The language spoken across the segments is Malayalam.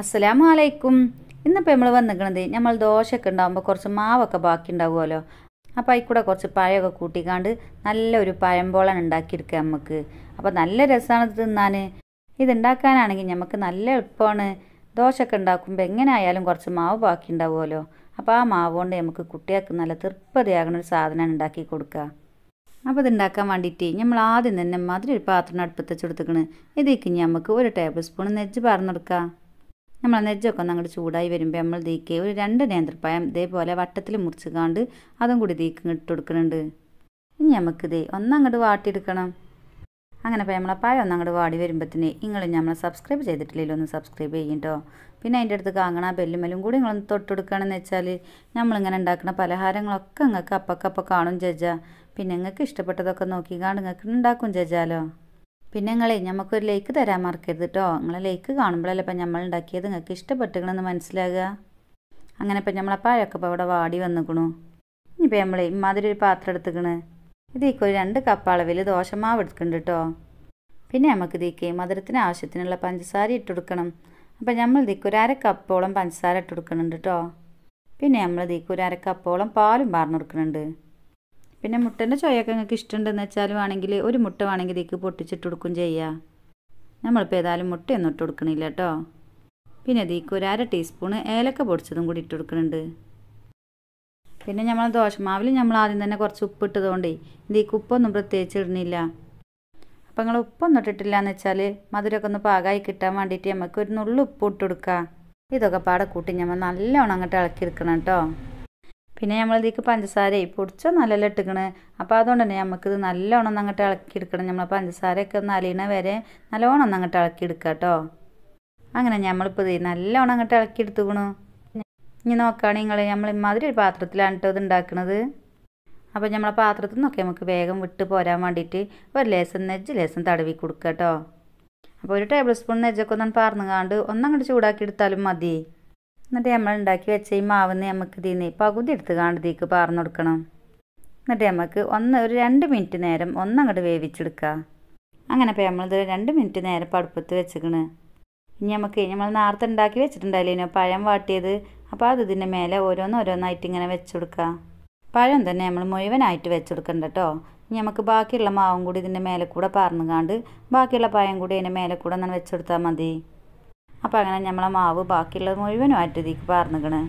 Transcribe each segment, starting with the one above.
അസ്സലാമു അലൈക്കും ഇന്നിപ്പോൾ നമ്മൾ വന്നിരിക്കണത് നമ്മൾ ദോശയൊക്കെ ഉണ്ടാകുമ്പോൾ കുറച്ച് മാവൊക്കെ ബാക്കി ഉണ്ടാവുമല്ലോ അപ്പോൾ അതിൽ കൂടെ കുറച്ച് പഴമൊക്കെ കൂട്ടിക്കാണ്ട് നല്ലൊരു പഴമ്പോളാണ് ഉണ്ടാക്കിയെടുക്കുക നമുക്ക് അപ്പോൾ നല്ല രസമാണ് ഇത് തിന്നാൻ ഇതുണ്ടാക്കാനാണെങ്കിൽ നമുക്ക് നല്ല എളുപ്പമാണ് ദോശയൊക്കെ ഉണ്ടാക്കുമ്പോൾ എങ്ങനെ ആയാലും കുറച്ച് മാവ് ബാക്കി ഉണ്ടാവുമല്ലോ അപ്പോൾ ആ മാവ് കൊണ്ട് നമുക്ക് കുട്ടികൾക്ക് നല്ല തൃപ്തിയാകുന്ന ഒരു സാധനമാണ് ഉണ്ടാക്കി കൊടുക്കുക അപ്പോൾ ഇതുണ്ടാക്കാൻ വേണ്ടിയിട്ട് നമ്മൾ ആദ്യം തന്നെ മാതിരി ഒരു പാത്രം അടുപ്പത്ത് വെച്ചെടുത്തുക്കണ് ഇതേക്ക് നമുക്ക് ഒരു ടേബിൾ സ്പൂൺ നെജ്ജ് പാർന്നെടുക്കുക നമ്മൾ നെജ്ജൊക്കെ ഒന്ന് അങ്ങോട്ട് ചൂടായി വരുമ്പോൾ നമ്മൾ തീക്ക് ഒരു രണ്ട് നേന്ത്രപ്പഴം ഇതേപോലെ വട്ടത്തിൽ മുറിച്ച് കാണ്ട് അതും കൂടി തീക്ക് ഇട്ട് കൊടുക്കുന്നുണ്ട് ഇനി നമുക്കിതേ ഒന്നങ്ങോട്ട് വാട്ടിയെടുക്കണം അങ്ങനെ ഇപ്പോൾ നമ്മളെ പഴം ഒന്ന് അങ്ങോട്ട് വാടി വരുമ്പോഴത്തേന് നിങ്ങൾ നമ്മളെ സബ്സ്ക്രൈബ് ചെയ്തിട്ടില്ലല്ലോ ഒന്ന് സബ്സ്ക്രൈബ് ചെയ്യും കേട്ടോ പിന്നെ അതിൻ്റെ അടുത്ത് കാങ്ങണ ബെല്ലുമെല്ലും കൂടി നിങ്ങളൊന്ന് തൊട്ടെടുക്കുകയാണെന്ന് വെച്ചാൽ നമ്മളിങ്ങനെ ഉണ്ടാക്കുന്ന പലഹാരങ്ങളൊക്കെ നിങ്ങൾക്ക് അപ്പക്കപ്പം കാണും ജജ പിന്നെ നിങ്ങൾക്ക് ഇഷ്ടപ്പെട്ടതൊക്കെ നോക്കി കാണും നിങ്ങൾക്ക് ഉണ്ടാക്കും ജജാലോ പിന്നെ നിങ്ങളെ നമുക്കൊരു ലൈക്ക് തരാൻ മറക്കരുത് കേട്ടോ നിങ്ങൾ ലൈക്ക് കാണുമ്പോഴല്ലേ ഇപ്പം നമ്മൾ ഉണ്ടാക്കിയത് നിങ്ങൾക്ക് ഇഷ്ടപ്പെട്ടുകണെന്ന് മനസ്സിലാകുക അങ്ങനെ ഇപ്പം നമ്മളെ പഴമൊക്കെ ഇപ്പോൾ ഇവിടെ വാടി വന്നിക്കണു ഇനിയിപ്പോൾ നമ്മൾ ഇമാതിരി ഒരു പാത്രം എടുത്തുക്കണ് ഇതിലേക്ക് ഒരു രണ്ട് കപ്പ് അളവിൽ ദോശമാവ് എടുക്കുന്നുണ്ട് കേട്ടോ പിന്നെ നമുക്ക് ഇതിലേക്ക് മധുരത്തിന് ആവശ്യത്തിനുള്ള പഞ്ചസാര ഇട്ട് കൊടുക്കണം അപ്പം നമ്മൾ ഇതിലേക്ക് ഒരു അര കപ്പോളം പഞ്ചസാര ഇട്ട് കൊടുക്കുന്നുണ്ട് കേട്ടോ പിന്നെ നമ്മൾ ഇതിലേക്ക് ഒരു അര കപ്പോളം പാലും പാർന്നു കൊടുക്കുന്നുണ്ട് പിന്നെ മുട്ടേൻ്റെ ചൊയൊക്കെ നിങ്ങൾക്ക് ഇഷ്ടമുണ്ടെന്ന് വെച്ചാൽ വേണമെങ്കിൽ ഒരു മുട്ട വേണമെങ്കിൽ ഇതിലേക്ക് പൊട്ടിച്ചിട്ട് കൊടുക്കും ചെയ്യാം നമ്മളിപ്പോൾ ഏതായാലും മുട്ടയൊന്നും ഇട്ട് കൊടുക്കണില്ല കേട്ടോ പിന്നെ ഇതിലേക്ക് ഒരു അര ടീസ്പൂണ് ഏലക്ക പൊടിച്ചതും കൂടി ഇട്ട് കൊടുക്കുന്നുണ്ട് പിന്നെ നമ്മൾ ദോശമാവിൽ നമ്മൾ ആദ്യം തന്നെ കുറച്ച് ഉപ്പിട്ടതുകൊണ്ടേ ഇതിക്ക് ഉപ്പൊന്നും പ്രത്യേകിച്ച് ഇടുന്നില്ല അപ്പോൾ നിങ്ങൾ ഉപ്പൊന്നും ഇട്ടിട്ടില്ല എന്ന് വെച്ചാൽ മധുരമൊക്കെ ഒന്ന് പാകമായി കിട്ടാൻ വേണ്ടിയിട്ട് നമുക്ക് ഒരു നുള്ളു ഉപ്പ് ഇട്ട് കൊടുക്കുക ഇതൊക്കെ പാടെ കൂട്ടി നമ്മൾ നല്ലോണം അങ്ങോട്ട് ഇളക്കിയെടുക്കണം കേട്ടോ പിന്നെ നമ്മളിതിലേക്ക് പഞ്ചസാരയെ പൊടിച്ച നല്ല ഇട്ടിക്കണ് അപ്പോൾ അതുകൊണ്ട് തന്നെ നമുക്കിത് നല്ലോണം അങ്ങോട്ട് ഇളക്കിയെടുക്കണം നമ്മൾ പഞ്ചസാരയൊക്കെ ഒന്ന് വരെ നല്ലോണം ഒന്ന് അങ്ങോട്ട് ഇളക്കിയെടുക്കുക കേട്ടോ അങ്ങനെ നമ്മളിപ്പോൾ ഇത് നല്ലോണം അങ്ങോട്ട് ഇളക്കിയെടുത്തുക്കണു ഇനി നോക്കുകയാണെങ്കിൽ നിങ്ങൾ നമ്മൾ ഇമാതിരി ഒരു പാത്രത്തിലാണ് കേട്ടോ ഇത് ഉണ്ടാക്കുന്നത് അപ്പോൾ നമ്മളെ പാത്രത്തിൽ നിന്നൊക്കെ നമുക്ക് വേഗം വിട്ട് പോരാൻ വേണ്ടിയിട്ട് ഒരു ലേസൻ നെജ്ജ് ലേസൻ തടവി കൊടുക്കുക കേട്ടോ അപ്പോൾ ഒരു ടേബിൾ സ്പൂൺ നെജ്ജൊക്കെ ഒന്നും പാർന്നുകാണ്ട് ഒന്നങ്ങോട്ട് ചൂടാക്കി എടുത്താലും മതി എന്നിട്ട് നമ്മൾ ഉണ്ടാക്കി വെച്ച ഈ മാവിന്ന് നമുക്ക് ഇതിന് പകുതി എടുത്ത് കാണ്ടതേക്ക് പാർന്നു കൊടുക്കണം എന്നിട്ട് നമുക്ക് ഒന്ന് ഒരു രണ്ട് മിനിറ്റ് നേരം ഒന്നങ്ങോട്ട് വേവിച്ചെടുക്കുക അങ്ങനെ ഇപ്പോൾ നമ്മളിത് രണ്ട് മിനിറ്റ് നേരം പടുപ്പത്ത് വെച്ചിക്കണ് ഇനി നമുക്ക് നമ്മൾ നേരത്തെ ഉണ്ടാക്കി വെച്ചിട്ടുണ്ടായില്ലേനോ പഴം വാട്ടിയത് അപ്പോൾ അത് ഇതിൻ്റെ മേലെ ഓരോന്നോരോന്നായിട്ട് ഇങ്ങനെ കൊടുക്കുക പഴം തന്നെ നമ്മൾ മുഴുവനായിട്ട് വെച്ചുകൊടുക്കണ്ട കേട്ടോ ഇനി നമുക്ക് ബാക്കിയുള്ള മാവും കൂടി ഇതിൻ്റെ മേലെ കൂടെ പാർന്നുകാണ്ട് ബാക്കിയുള്ള പഴം കൂടി ഇതിൻ്റെ മേലെ കൂടെ അങ്ങനെ വെച്ചെടുത്താൽ മതി അപ്പോൾ അങ്ങനെ നമ്മളെ മാവ് ബാക്കിയുള്ളത് മുഴുവനും ആറ്റതിക്ക് പാർന്നിക്കണ്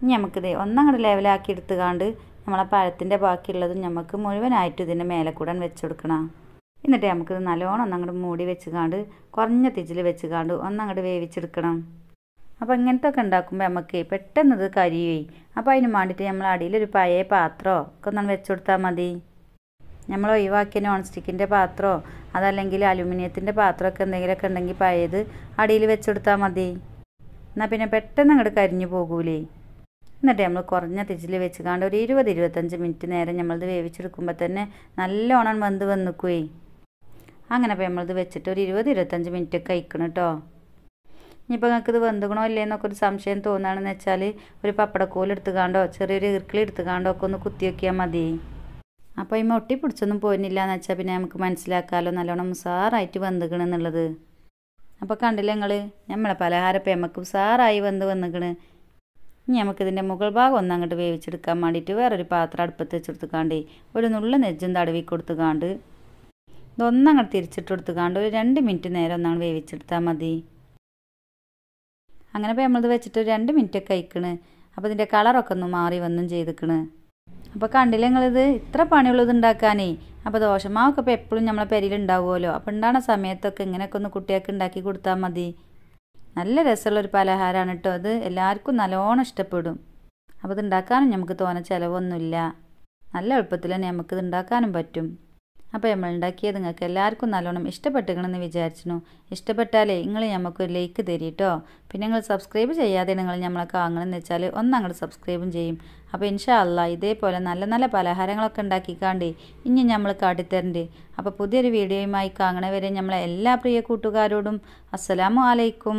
ഇനി നമുക്കിത് ഒന്നങ്ങോട്ട് ലെവലാക്കി എടുത്തുകാണ്ട് നമ്മളെ പഴത്തിൻ്റെ ബാക്കിയുള്ളതും നമുക്ക് മുഴുവനായിട്ട് ഇതിൻ്റെ മേലെ കൂടെ വെച്ച് കൊടുക്കണം എന്നിട്ട് നമുക്കിത് നല്ലോണം ഒന്നങ്ങോട്ട് മൂടി കാണ്ട് കുറഞ്ഞ തിച്ചിൽ കാണ്ട് ഒന്നങ്ങോട്ട് വേവിച്ചെടുക്കണം അപ്പോൾ ഇങ്ങനത്തെ ഒക്കെ ഉണ്ടാക്കുമ്പോൾ നമുക്ക് പെട്ടെന്ന് ഇത് കരിയുകയും അപ്പോൾ അതിന് വേണ്ടിയിട്ട് നമ്മൾ അടിയിലൊരു പഴയ പാത്രമോ ഒക്കെ ഒന്നാണ് വെച്ച് കൊടുത്താൽ മതി നമ്മൾ ഒഴിവാക്കിയ നോൺ സ്റ്റിക്കിൻ്റെ പാത്രമോ അതല്ലെങ്കിൽ അലുമിനിയത്തിൻ്റെ പാത്രമൊക്കെ എന്തെങ്കിലുമൊക്കെ ഉണ്ടെങ്കിൽ പഴയത് അടിയിൽ വെച്ചെടുത്താൽ മതി എന്നാൽ പിന്നെ പെട്ടെന്ന് അങ്ങോട്ട് കരിഞ്ഞു പോകൂലേ എന്നിട്ട് നമ്മൾ കുറഞ്ഞ തിച്ചിൽ വെച്ച് കാണ്ട് ഒരു ഇരുപത് ഇരുപത്തഞ്ച് മിനിറ്റ് നേരം നമ്മളത് വേവിച്ചെടുക്കുമ്പോൾ തന്നെ നല്ലോണം വന്ന് വന്നിക്കുവേ അങ്ങനെ അപ്പോൾ നമ്മളത് വെച്ചിട്ട് ഒരു ഇരുപത് ഇരുപത്തഞ്ച് മിനിറ്റ് ഒക്കെ അയക്കണം കേട്ടോ ഇനിയിപ്പോൾ നിങ്ങൾക്ക് ഇത് വെന്തുകണോ എന്നൊക്കെ ഒരു സംശയം തോന്നുകയാണെന്ന് വെച്ചാൽ ഒരു പപ്പടക്കോലെടുത്ത് കാണ്ടോ ചെറിയൊരു ഇർക്കിളി കാണ്ടോ ഒക്കെ ഒന്ന് വയ്ക്കിയാൽ മതി അപ്പോൾ ഈ മൊട്ടി പിടിച്ചൊന്നും പോയിരുന്നില്ല എന്ന് വെച്ചാൽ പിന്നെ നമുക്ക് മനസ്സിലാക്കാമല്ലോ നല്ലോണം ഉസാറായിട്ട് വന്നിക്കണ് എന്നുള്ളത് അപ്പോൾ കണ്ടില്ല നിങ്ങൾ നമ്മളെ പലഹാരം ഇപ്പം നമുക്ക് ഉസാറായി വന്ന് വന്നിക്കണ് ഇനി നമുക്കിതിൻ്റെ മുകൾ ഭാഗം ഒന്ന് അങ്ങോട്ട് വേവിച്ചെടുക്കാൻ വേണ്ടിയിട്ട് വേറൊരു പാത്രം അടുപ്പത്ത് വെച്ചെടുത്തുക്കാണ്ട് ഒരു നുള്ള നെജ്ജും തടവി കൊടുത്തുകാണ്ട് ഇതൊന്നും അങ്ങോട്ട് തിരിച്ചിട്ട് കൊടുത്തുകാണ്ട് ഒരു രണ്ട് മിനിറ്റ് നേരം ഒന്നാണ് വേവിച്ചെടുത്താൽ മതി അങ്ങനെ ഇപ്പോൾ നമ്മളിത് വെച്ചിട്ട് രണ്ട് മിനിറ്റൊക്കെ അയക്കണ് അപ്പോൾ ഇതിൻ്റെ കളറൊക്കെ ഒന്ന് മാറി വന്നും ചെയ്തിക്കണ് അപ്പോൾ കണ്ടില്ല നിങ്ങളിത് ഇത്ര പണിയുള്ളത് ഉണ്ടാക്കാനേ അപ്പോൾ ദോഷമാവൊക്കെ അപ്പോൾ എപ്പോഴും നമ്മളെ പെരിയിൽ ഉണ്ടാവുമല്ലോ അപ്പോൾ ഉണ്ടാകുന്ന സമയത്തൊക്കെ ഇങ്ങനെയൊക്കെ ഒന്ന് കുട്ടികൾക്ക് ഉണ്ടാക്കി കൊടുത്താൽ മതി നല്ല രസമുള്ളൊരു പലഹാരമാണ് കേട്ടോ അത് എല്ലാവർക്കും നല്ലോണം ഇഷ്ടപ്പെടും അപ്പോൾ ഇത് ഉണ്ടാക്കാനും നമുക്ക് തോന്നെ ചിലവൊന്നുമില്ല നല്ല എളുപ്പത്തിൽ തന്നെ നമുക്കിത് ഉണ്ടാക്കാനും പറ്റും അപ്പോൾ നമ്മൾ ഉണ്ടാക്കിയത് നിങ്ങൾക്ക് എല്ലാവർക്കും നല്ലോണം ഇഷ്ടപ്പെട്ടുകണമെന്ന് വിചാരിച്ചു ഇഷ്ടപ്പെട്ടാലേ നിങ്ങൾ നമുക്കൊരു ലൈക്ക് തരീട്ടോ പിന്നെ നിങ്ങൾ സബ്സ്ക്രൈബ് ചെയ്യാതെ നിങ്ങൾ നമ്മളെ കാണണമെന്ന് വെച്ചാൽ ഒന്ന് അങ്ങോട്ട് സബ്സ്ക്രൈബും ചെയ്യും അപ്പോൾ ഇൻഷാ അല്ല ഇതേപോലെ നല്ല നല്ല പലഹാരങ്ങളൊക്കെ ഉണ്ടാക്കിക്കാണ്ട് ഇനി നമ്മൾ കാട്ടിത്തരണ്ട് അപ്പോൾ പുതിയൊരു വീഡിയോയുമായി കാണണവരെ നമ്മളെ എല്ലാ പ്രിയ കൂട്ടുകാരോടും അസ്സലാമു അലൈക്കും